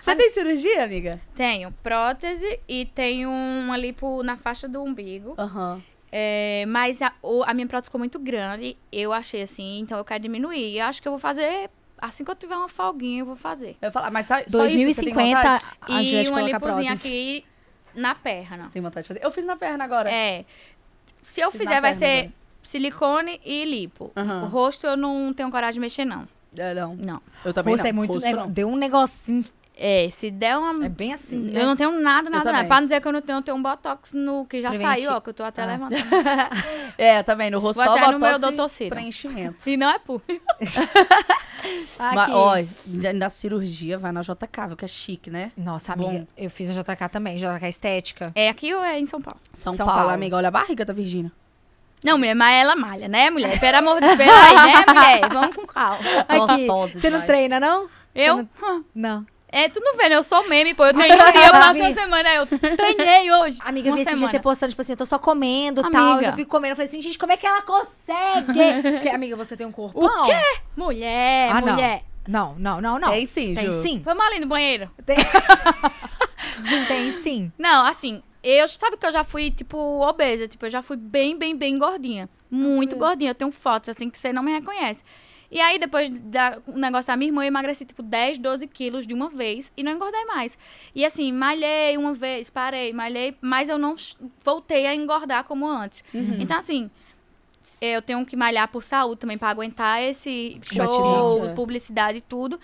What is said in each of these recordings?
Você tem cirurgia, amiga? Tenho prótese e tenho uma lipo na faixa do umbigo. Uhum. É, mas a, o, a minha prótese ficou muito grande, eu achei assim, então eu quero diminuir. Eu acho que eu vou fazer assim que eu tiver uma folguinha, eu vou fazer. Eu falo, mas só, 2050 só isso, a gente e uma lipozinha aqui na perna. Você tem vontade de fazer? Eu fiz na perna agora. É. Se eu fiz fizer, vai ser agora. silicone e lipo. Uhum. O rosto eu não tenho coragem de mexer, não. É, não. Não. Eu também é não. É muito Rosto, Deu um negocinho é, se der uma. É bem assim. Eu né? não tenho nada, nada, nada. Pra não dizer que eu não tenho, eu tenho um botox no que já saiu, ó, que eu tô até ah. levantando. é, também, no rosto só botox no meu doutor preenchimento. E não é puro. Mas, ó, na cirurgia vai na JK, viu, que é chique, né? Nossa, amiga, Bom. eu fiz a JK também, JK estética. É aqui ou é em São Paulo? São, São Paulo, Paulo, amiga, olha a barriga da Virgínia. Não, mulher, mas ela malha, né, mulher? Pelo amor de Deus, né, mulher? Vamos com calma. Gostosa Você não treina, não? Eu? Não... Não. É, tu não vê, né? Eu sou meme, pô. Eu treinei, eu passo a semana, eu treinei hoje. Amiga, eu vi esse dia você postando, tipo assim, eu tô só comendo e tal. Eu fico comendo. Eu falei assim, gente, como é que ela consegue? Porque, amiga, você tem um corpão. O quê? Mulher, ah, mulher. Não, não, não, não. Tem sim, Tem Ju. sim. Vamos ali no banheiro. Tem... tem sim. Não, assim, eu sabe que eu já fui, tipo, obesa. Tipo, eu já fui bem, bem, bem gordinha. Muito Nossa, gordinha. Eu tenho fotos, assim, que você não me reconhece. E aí, depois da, o negócio da minha irmã, eu emagreci tipo 10, 12 quilos de uma vez e não engordei mais. E assim, malhei uma vez, parei, malhei, mas eu não voltei a engordar como antes. Uhum. Então, assim, eu tenho que malhar por saúde também para aguentar esse show, Batidão, publicidade e tudo.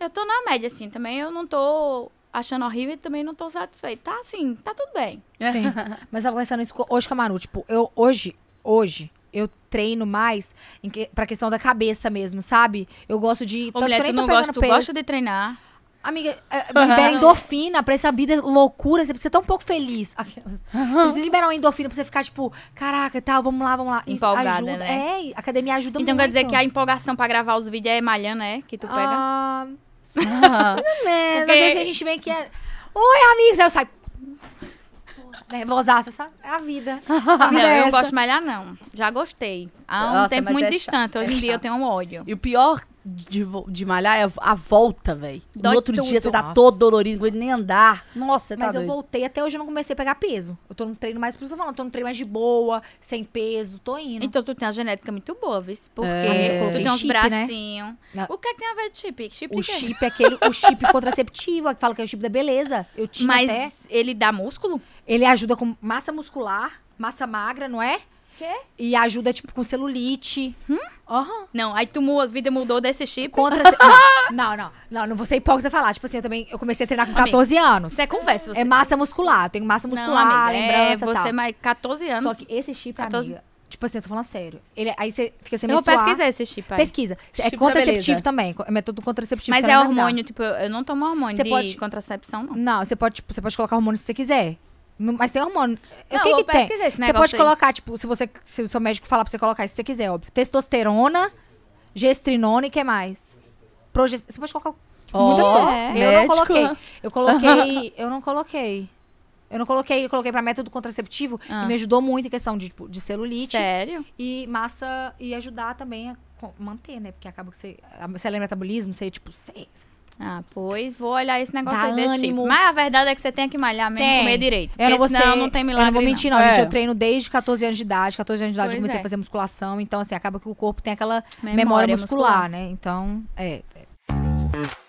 Eu tô na média, assim, também eu não tô achando horrível e também não tô satisfeita. Tá assim, tá tudo bem. Sim. Mas tava conversando isso hoje com a Maru, tipo, eu hoje, hoje, eu treino mais em que, pra questão da cabeça mesmo, sabe? Eu gosto de. Ô, mulher, tu não gosta, tu gosta de treinar. Amiga, é, é, libera uhum. É endorfina pra essa vida loucura. Você precisa tão um pouco feliz. Aquelas. Uhum. Você precisa liberar uma endorfina pra você ficar, tipo, caraca, tal, tá, vamos lá, vamos lá. Empolgada, ajuda, né? É, academia ajuda então, muito. Então quer dizer que a empolgação pra gravar os vídeos é malhando, né Que tu pega? Ah... Uhum. Não, Porque... Às vezes a gente vem que é... Oi, amigos! Aí eu saio nervosaça, sabe? É a vida. A vida não, é eu não gosto de malhar, não. Já gostei. Há um Nossa, tempo muito é distante. Hoje é em dia eu tenho um ódio. E o pior de, de malhar é a volta, velho. No outro tudo. dia você tá Nossa. todo dolorido, não aguenta nem andar. Nossa, tá Mas eu voltei, até hoje eu não comecei a pegar peso. Eu tô num treino mais, por isso eu tô falando, tô num treino mais de boa, sem peso, tô indo. Então tu tem uma genética muito boa, viu? Porque É. tu tem uns bracinho. né? O que é que tem a ver de chip? chip O é que chip é aquele, o chip contraceptivo, que fala que é o chip da beleza. Eu tinha até. Mas ele dá músculo? Ele ajuda com massa muscular, massa magra, não é? quê? E ajuda, tipo, com celulite. Hum? Uhum. Não, aí tu, a vida mudou desse chip. Contra. não, não, não, não. Não vou ser hipócrita falar. Tipo assim, eu também eu comecei a treinar com 14 amiga, anos. Você é conversa, você. É massa muscular. Eu tenho massa muscular, não, amiga, é lembrança. É, você tal. mais 14 anos. Só que esse chip, 14... amiga. Tipo assim, eu tô falando sério. Ele, aí você fica sem eu menstruar. Eu pesquisar esse chip aí. Pesquisa. É chip é contraceptivo também. É método contraceptivo. Mas é hormônio, tipo, eu não tomo hormônio você de pode... contracepção, não. Não, você pode, tipo, você pode colocar hormônio se você quiser mas tem hormônio. Não, o que, que tem? Você pode aí. colocar, tipo, se você se o seu médico falar pra você colocar isso, se você quiser, óbvio. Testosterona, gestrinona e que mais? Progest... Você pode colocar tipo, oh, muitas coisas. É. Eu Médico. não coloquei. Eu coloquei. eu não coloquei. Eu não coloquei, eu coloquei pra método contraceptivo ah. e me ajudou muito em questão de, tipo, de celulite. Sério? E massa. E ajudar também a manter, né? Porque acaba que você. você lembra metabolismo, você, tipo, você ah, pois vou olhar esse negócio Dá aí desse ânimo. tipo. Mas a verdade é que você tem que malhar mesmo, Tem. comer direito. Porque Eu não vou senão ser- não tem milagre. Eu não vou mentir, não, gente. É. Eu treino desde 14 anos de idade. 14 anos de idade eu comecei é. a fazer musculação. Então, assim, acaba que o corpo tem aquela memória, muscular, né? Então, é. é.